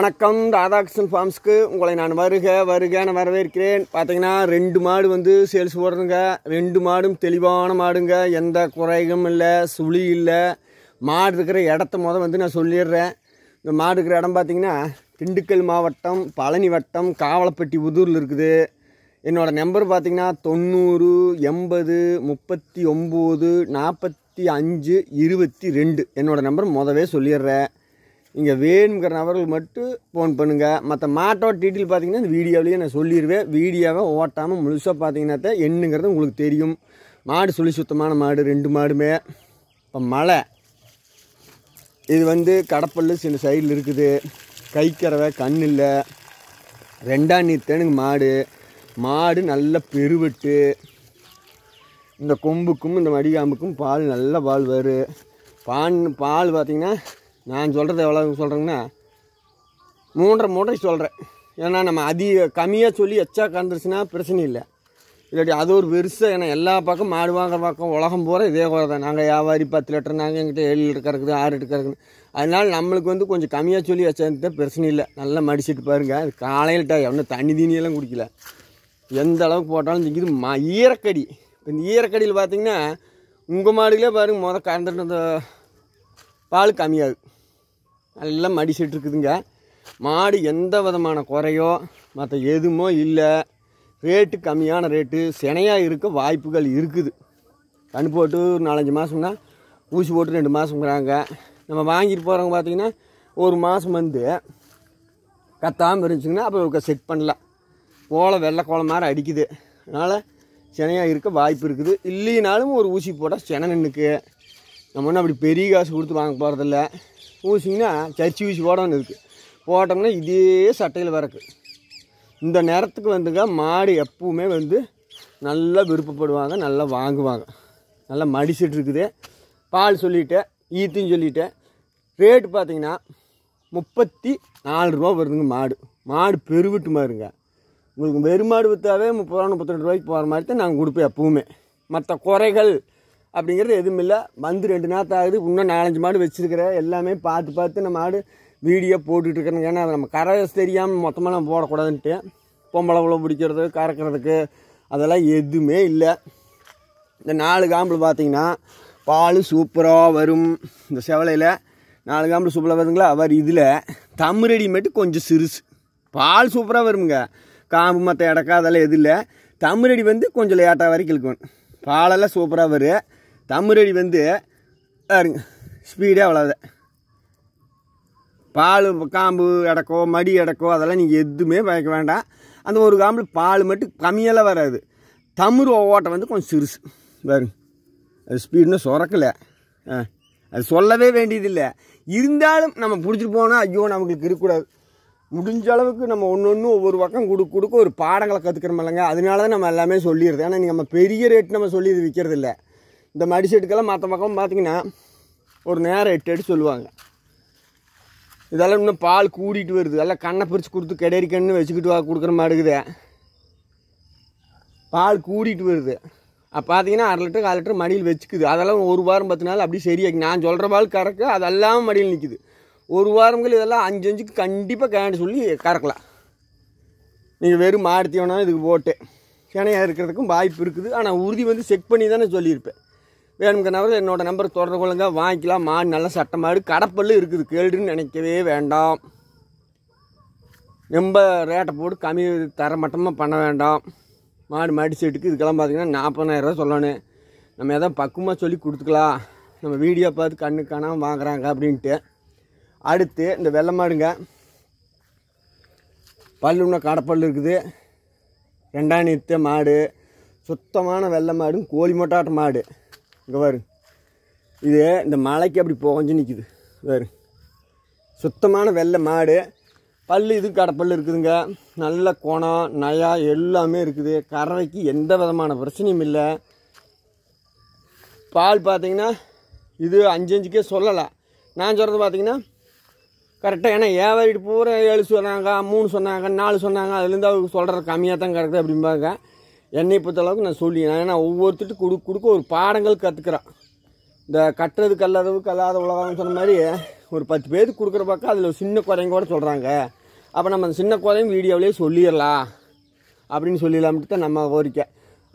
வணக்கம் ராதாகிருஷ்ணன் ஃபார்ம்ஸ்க்கு உங்களை நான் வருக வருக நான் வரவேற்கிறேன் பார்த்தீங்கன்னா ரெண்டு மாடு வந்து சேல்ஸ் போடுறதுங்க ரெண்டு மாடும் தெளிவான மாடுங்க எந்த குறையும் இல்லை சுழி இல்லை மாடு இருக்கிற இடத்த முத வந்து நான் சொல்லிடுறேன் இந்த மாடு இருக்கிற இடம் பார்த்திங்கன்னா திண்டுக்கல் மாவட்டம் பழனி வட்டம் காவலப்பட்டி உதூரில் இருக்குது என்னோடய நம்பர் பார்த்திங்கன்னா தொண்ணூறு எண்பது முப்பத்தி ஒம்பது நாற்பத்தி அஞ்சு இருபத்தி ரெண்டு என்னோடய நம்பர் முதவே சொல்லிடுறேன் இங்கே வேணுங்கிற நபர்கள் மட்டும் ஃபோன் பண்ணுங்கள் மற்ற மாட்டோட டீட்டெயில் பார்த்தீங்கன்னா இந்த வீடியோவிலேயே நான் சொல்லிடுவேன் வீடியோவை ஓட்டாமல் முழுசாக பார்த்தீங்கன்னா என்னங்கிறது உங்களுக்கு தெரியும் மாடு சுழி சுத்தமான மாடு ரெண்டு மாடுமே இப்போ மழை இது வந்து கடப்பல் சின்ன சைடில் இருக்குது கைக்கிறவை கண் இல்லை ரெண்டாம் நீத்தேனுங்க மாடு மாடு நல்ல பெருவெட்டு இந்த கொம்புக்கும் இந்த மடிகாம்புக்கும் பால் நல்ல பால் வரும் பான் பால் பார்த்திங்கன்னா நான் சொல்கிறது எவ்வளோ சொல்கிறேங்கன்னா மூன்றரை மூட்டை சொல்கிறேன் ஏன்னா நம்ம அதிக கம்மியாக சொல்லி எச்சா கலந்துருச்சுன்னா பிரச்சனை இல்லை இல்லாட்டி அது ஒரு பெருசாக ஏன்னா எல்லா பக்கம் மாடு வாங்குற பக்கம் உலகம் பூரா இதே குறை தான் நாங்கள் வியாபாரி பத்து லிட்டர் நாங்கள் எங்கிட்ட ஏழு லிட்டர் கறக்குது ஆறு லிட்டர் கறக்குது அதனால் நம்மளுக்கு வந்து கொஞ்சம் கம்மியாக சொல்லி வச்சது பிரச்சனை இல்லை நல்லா மடிச்சிட்டு பாருங்கள் அது காலையில் டா எவ்வளோ தண்ணி தீனியெல்லாம் குடிக்கல எந்த அளவுக்கு போட்டாலும் சிக்கிது ம ஈரக்கடி இந்த ஈரக்கடியில் பார்த்திங்கன்னா உங்கள் மாடுகளே பாருங்கள் முதல் கறந்துட்டு பால் கம்மியாகுது நல்லா மடிச்சிட்டு இருக்குதுங்க மாடு எந்த விதமான குறையோ மற்ற எதுவுமோ இல்லை ரேட்டு கம்மியான ரேட்டு சினையாக இருக்க வாய்ப்புகள் இருக்குது கண் போட்டு ஒரு நாலஞ்சு மாதம்னா ஊசி போட்டு ரெண்டு மாதங்கிறாங்க நம்ம வாங்கிட்டு போகிறவங்க பார்த்திங்கன்னா ஒரு மாதம் வந்து கத்தாமல் இருந்துச்சுங்கன்னா அப்போ ஒரு செட் பண்ணலாம் கோலம் வெள்ளை கோலம் மாதிரி அடிக்குது அதனால் சினையாக இருக்க வாய்ப்பு இருக்குது இல்லைனாலும் ஒரு ஊசி போட்டால் சென நின்றுக்கு நம்ம ஒன்றும் அப்படி பெரிய காசு கொடுத்து வாங்க போகிறதில்ல பூசிங்கன்னா சர்ச்சி ஊசி போடணும்னு இருக்குது போட்டோம்னா இதே சட்டையில் வரக்கு இந்த நேரத்துக்கு வந்துங்க மாடு எப்பவுமே வந்து நல்லா விருப்பப்படுவாங்க நல்லா வாங்குவாங்க நல்லா மடிச்சிட்டு இருக்குது பால் சொல்லிட்டேன் ஈத்தின்னு சொல்லிட்டேன் ரேட்டு பார்த்தீங்கன்னா முப்பத்தி நாலு ரூபா வருதுங்க மாடு மாடு பெருவிட்டு மாதிரிங்க உங்களுக்கு வெறுமாடு விற்றாவே முப்பது ரூபா முப்பத்தி ரூபாய்க்கு போகிற மாதிரி தான் நாங்கள் கொடுப்போம் எப்பவுமே மற்ற குறைகள் அப்படிங்கிறது எதுவும் இல்லை வந்து ரெண்டு நாள் ஆகுது இன்னும் நாலஞ்சு மாடு வச்சுருக்கிற எல்லாமே பார்த்து பார்த்து நம்ம மாடு வீடியோ போட்டுட்ருக்கிறேங்க ஏன்னா அதை நம்ம கரை தெரியாமல் மொத்தமாக நம்ம போடக்கூடாதுன்ட்டு பொம்பளை உழவு பிடிக்கிறது கறக்கிறதுக்கு அதெல்லாம் எதுவுமே இல்லை இந்த நாலு காம்பு பார்த்தீங்கன்னா பால் சூப்பராக வரும் இந்த செவலையில் நாலு காம்பு சூப்பராக வருதுங்களா அவர் இதில் தம்ரெடி மட்டும் கொஞ்சம் சிறுசு பால் சூப்பராக வருங்க காம்பு மற்ற இடக்கா அதெல்லாம் எது இல்லை ரெடி வந்து கொஞ்சம் லேட்டாக வரைக்கும் இழுக்கணும் பாலெல்லாம் சூப்பராக வரும் தமிழடி வந்து பாருங்க ஸ்பீடே அவ்வளோதான் பால் காம்பு இடக்கோ மடி இடக்கோ அதெல்லாம் நீங்கள் எதுவுமே பயக்க வேண்டாம் அந்த ஒரு காம்பில் பால் மட்டும் கம்மியெல்லாம் வராது தமிழ் ஓட்டம் வந்து கொஞ்சம் சிறுசு பாருங்க அது ஸ்பீடுன்னு சுரக்கலை ஆ அது சொல்லவே வேண்டியதில்லை இருந்தாலும் நம்ம பிடிச்சிட்டு போனால் ஐயோ நமக்கு இருக்கக்கூடாது முடிஞ்ச அளவுக்கு நம்ம ஒன்று ஒன்று ஒவ்வொரு பக்கம் கொடுக்க கொடுக்க ஒரு பாடங்களை கற்றுக்கிறோம் இல்லைங்க அதனால தான் நம்ம எல்லாமே சொல்லிடுறது ஆனால் நம்ம பெரிய ரேட் நம்ம சொல்லி இது விற்கிறது இல்லை இந்த மடி செட்டுக்கெல்லாம் மற்ற பக்கம் பார்த்திங்கன்னா ஒரு நேரம் எட்டு எடுத்து சொல்லுவாங்க இதெல்லாம் இன்னும் பால் கூடிட்டு வருது எல்லாம் கண்ணை பிரித்து கொடுத்து கெடேரி கண்ணு வச்சுக்கிட்டு வா கொடுக்குற மாதிரி இருக்குது பால் கூடிட்டு வருது அப்போ பார்த்தீங்கன்னா அரை லிட்டர் கால் லிட்டர் மடியில் வச்சுக்குது அதெல்லாம் ஒரு வாரம் பத்து நாள் அப்படியே சரியாக்கி நான் சொல்கிற பால் கறக்கு அதெல்லாம் மடியில் நிற்கிது ஒரு வாரங்கள் இதெல்லாம் அஞ்சு அஞ்சுக்கு கண்டிப்பாக கேண்டு சொல்லி கறக்கலாம் நீங்கள் வெறும் வேணாலும் இதுக்கு போட்டு கிணையாக இருக்கிறதுக்கும் வாய்ப்பு இருக்குது ஆனால் உறுதி வந்து செக் பண்ணி தானே சொல்லியிருப்பேன் வேணுங்கிறவர் என்னோடய நம்பர் தொடர்பு கொள்ளுங்க வாங்கிக்கலாம் மாடு நல்ல சட்டமாடு கடப்பல் இருக்குது கேடுன்னு நினைக்கவே வேண்டாம் ரொம்ப ரேட்டை போட்டு கம்மி தர மட்டமாக பண்ண வேண்டாம் மாடு மாடி செட்டுக்கு இதுக்கெல்லாம் பார்த்திங்கன்னா நாற்பதாயிரரூவா சொல்லணும் நம்ம எதாவது பக்குவமாக சொல்லி கொடுத்துக்கலாம் நம்ம வீடியோ பார்த்து கண்ணு காணாமல் வாங்குறாங்க அப்படின்ட்டு அடுத்து இந்த வெள்ளை மாடுங்க பல்லுன்னா கடப்பல் இருக்குது ரெண்டாம் நிறுத்த மாடு சுத்தமான வெள்ளை மாடும் கோழி மொட்டாட்ட மாடு இங்கே பாரு இது இந்த மலைக்கு அப்படி புகஞ்சு நிற்குது பாரு சுத்தமான வெள்ளை மாடு பல் இது கடப்பல் இருக்குதுங்க நல்ல கோணம் நயா எல்லாமே இருக்குது கறவைக்கு எந்த விதமான பிரச்சனையும் இல்லை பால் பார்த்திங்கன்னா இது அஞ்சு அஞ்சுக்கே சொல்லலை நான் சொல்கிறது பார்த்திங்கன்னா கரெக்டாக ஏன்னா ஏவாரிட்டு பூரா ஏழு சொன்னாங்க மூணு சொன்னாங்க நாலு சொன்னாங்க அதுலேருந்து அவங்க சொல்கிறது கம்மியாக தான் கிடக்குது அப்படிம்பாங்க என்னை பொறுத்தளவுக்கு நான் சொல்லிடுறேன் ஏன்னா ஒவ்வொருத்தட்டு கொடுக்க கொடுக்க ஒரு பாடங்கள் கற்றுக்குறான் இந்த கட்டுறது கல்லாதவு கல்லாத உலகம்னு சொன்ன மாதிரி ஒரு பத்து பேருக்கு கொடுக்குற பக்கம் அதில் சின்ன குறையும் கூட சொல்கிறாங்க அப்போ நம்ம அந்த சின்ன குறையும் வீடியோவிலே சொல்லிடலாம் அப்படின்னு சொல்லிடலாம்ட்டு தான் நம்ம கோரிக்கை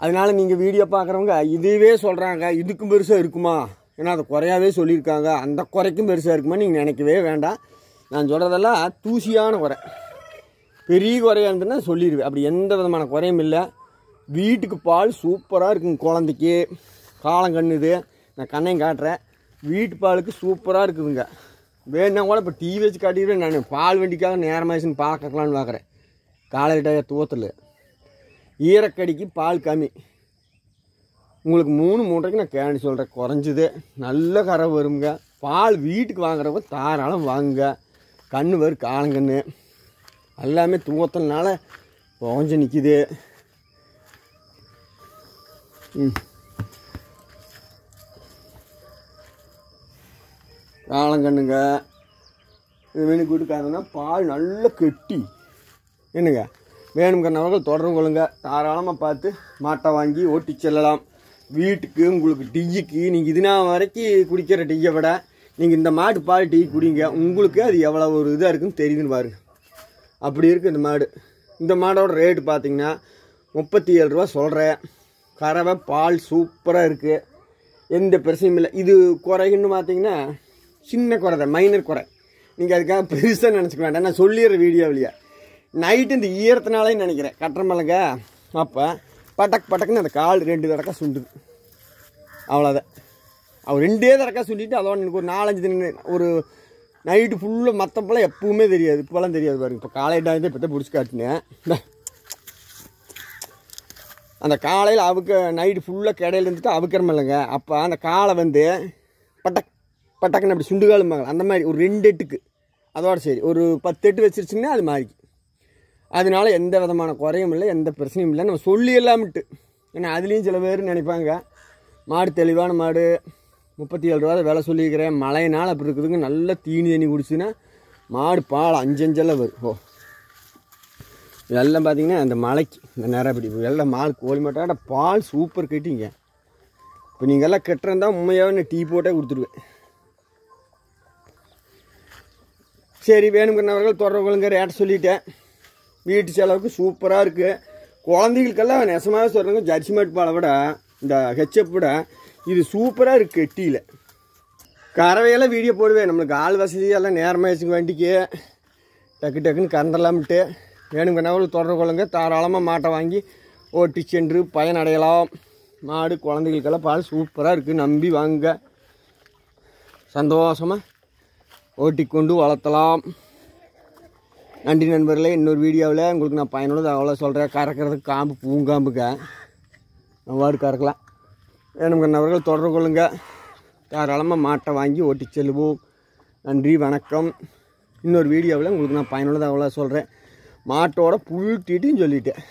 அதனால் நீங்கள் வீடியோ பார்க்குறவங்க இதுவே சொல்கிறாங்க இதுக்கும் பெருசாக இருக்குமா ஏன்னா அது குறையாவே சொல்லியிருக்காங்க அந்த குறைக்கும் பெருசாக இருக்குமா நீங்கள் நினைக்கவே வேண்டாம் நான் சொல்கிறதெல்லாம் தூசியான குறை பெரிய குறையாக இருந்துன்னா சொல்லிடுவேன் அப்படி எந்த விதமான குறையும் இல்லை வீட்டுக்கு பால் சூப்பராக இருக்குங்க குழந்தைக்கு கண்ணுது நான் கண்ணையும் காட்டுறேன் வீட்டு பாலுக்கு சூப்பராக இருக்குதுங்க வேணா கூட இப்போ டிவி வச்சு காட்டிக்கிட்டு நான் பால் வண்டிக்காக நேரமாயிடுச்சுன்னு பார்க்கலான்னு பார்க்குறேன் காலையில் தூத்தில் ஈரக்கடிக்கு பால் கம்மி உங்களுக்கு மூணு மூன்றைக்கு நான் கேன்னு சொல்கிறேன் குறைஞ்சிது நல்ல கரை வருங்க பால் வீட்டுக்கு வாங்குறவங்க தாராளம் வாங்குங்க கண் வரும் காலங்கன்று எல்லாமே தூக்கத்தினால கொஞ்சம் நிற்கிது காலங்கண்ணுங்க இந்த மீன் வீட்டுக்காரங்கன்னா பால் நல்ல கெட்டி என்னங்க வேணும் கண்ணவர்கள் தொடர்பு கொள்ளுங்க தாராளமாக பார்த்து மாட்டை வாங்கி ஓட்டி செல்லலாம் வீட்டுக்கு உங்களுக்கு டீக்கு நீங்கள் இது வரைக்கும் குடிக்கிற டீயை விட நீங்கள் இந்த மாட்டு பால் டீ குடிங்க உங்களுக்கு அது எவ்வளோ ஒரு இதாக இருக்குதுன்னு தெரியுதுன்னு பாருங்க அப்படி இருக்குது இந்த மாடு இந்த மாடோட ரேட்டு பார்த்தீங்கன்னா முப்பத்தி ஏழு ரூபா சொல்கிறேன் கறவை பால் சூப்பராக இருக்குது எந்த பிரச்சனையும் இல்லை இது குறைன்னு பார்த்தீங்கன்னா சின்ன குறை தான் மைனர் குறை நீங்கள் அதுக்காக பெருசாக நினச்சிக்க வேண்டாம் நான் சொல்லிடுற இல்லையா நைட்டு இந்த ஈரத்தினாலே நினைக்கிறேன் கட்டுறமலங்க அப்போ பட்டக் பட்டக்குன்னு அந்த கால் ரெண்டு தடக்கா சுண்டுது அவ்வளோதான் அவர் ரெண்டே தடக்கா சுண்டிட்டு அதோட எனக்கு ஒரு நாலஞ்சு தின ஒரு நைட்டு ஃபுல்லாக மற்ற பழம் எப்பவுமே தெரியாது இப்போலாம் தெரியாது பாருங்க இப்போ காலையில் இப்போ தான் பிடிச்சி காட்டினேன் அந்த காலையில் அவுக்க நைட்டு ஃபுல்லாக கடையில் இருந்துட்டு அவுக்கிறோம் இல்லைங்க அப்போ அந்த காலை வந்து பட்டக் பட்டக்குன்னு அப்படி சுண்டுகாலும்பாங்க அந்த மாதிரி ஒரு ரெண்டு எட்டுக்கு அதோட சரி ஒரு பத்து எட்டு வச்சிருச்சிங்கன்னா அது மாறி அதனால எந்த விதமான குறையும் இல்லை எந்த பிரச்சனையும் இல்லை நம்ம சொல்லி எல்லாமிட்டு ஏன்னா அதுலேயும் சில பேர் நினைப்பாங்க மாடு தெளிவான மாடு முப்பத்தி ஏழு ரூபா விலை சொல்லியிருக்கிறேன் மழையினால் அப்படி இருக்குதுங்க நல்லா தீனி தண்ணி குடிச்சுன்னா மாடு பால் அஞ்சஞ்செல்லாம் வரும் ஓ இதெல்லாம் பார்த்திங்கன்னா இந்த மலைக்கு இந்த நிறப்படி எல்லாம் மால் கோழி மட்டாட பால் சூப்பர் கட்டிங்க இப்போ நீங்கள் எல்லாம் கட்டுறதா உண்மையாக நான் டீ போட்டே கொடுத்துருவேன் சரி வேணுங்கிறவர்கள் தொடர்புங்க ரேட்டை சொல்லிட்டேன் வீட்டு செலவுக்கு சூப்பராக இருக்குது குழந்தைகளுக்கெல்லாம் நெசமாக சொல்கிறாங்க ஜர்சி மாட்டு பாலை விட இந்த ஹெச்எப் விட இது சூப்பராக இருக்குது கெட்டியில் கறவையெல்லாம் வீடியோ போடுவேன் நம்மளுக்கு ஆள் வசதியெல்லாம் நேரமாக வச்சுக்க வண்டிக்கு டக்கு டக்குன்னு விட்டு வேணுங்கிறனாலும் தொடர்பு கொள்ளுங்க தாராளமாக மாட்டை வாங்கி ஓட்டி சென்று பயனடையலாம் மாடு குழந்தைகளுக்கெல்லாம் பால் சூப்பராக இருக்குது நம்பி வாங்க சந்தோஷமாக ஓட்டிக்கொண்டு வளர்த்தலாம் நன்றி நண்பர்களே இன்னொரு வீடியோவில் உங்களுக்கு நான் பயனுள்ளது அவ்வளோ சொல்கிறேன் கறக்கிறதுக்கு காம்பு பூங்காம்புக்க வாடு கறக்கலாம் வேணுங்கிற நபர்கள் தொடர்பு கொள்ளுங்க தாராளமாக மாட்டை வாங்கி ஓட்டி செல்வோம் நன்றி வணக்கம் இன்னொரு வீடியோவில் உங்களுக்கு நான் பயனுள்ளது அவ்வளோ சொல்கிறேன் மாட்டோட புல் தீட்டின்னு சொல்லிட்டேன்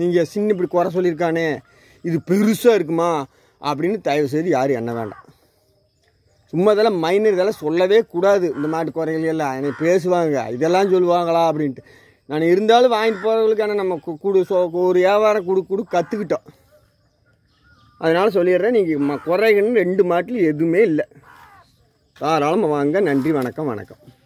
நீங்கள் சின்ன இப்படி குறை சொல்லியிருக்கானே இது பெருசாக இருக்குமா அப்படின்னு தயவு செய்து யாரும் என்ன வேண்டாம் சும்மா இதெல்லாம் மைனர் இதெல்லாம் சொல்லவே கூடாது இந்த மாட்டு குறைகள் எல்லாம் என்னை பேசுவாங்க இதெல்லாம் சொல்லுவாங்களா அப்படின்ட்டு நான் இருந்தாலும் வாங்கிட்டு போகிறவங்களுக்கு நம்ம கூடு ஒரு வியாபாரம் கொடு கொடு கற்றுக்கிட்டோம் அதனால் சொல்லிடுறேன் நீங்கள் ம குறைகள்னு ரெண்டு மாட்டில் எதுவுமே இல்லை தாராளமாக வாங்க நன்றி வணக்கம் வணக்கம்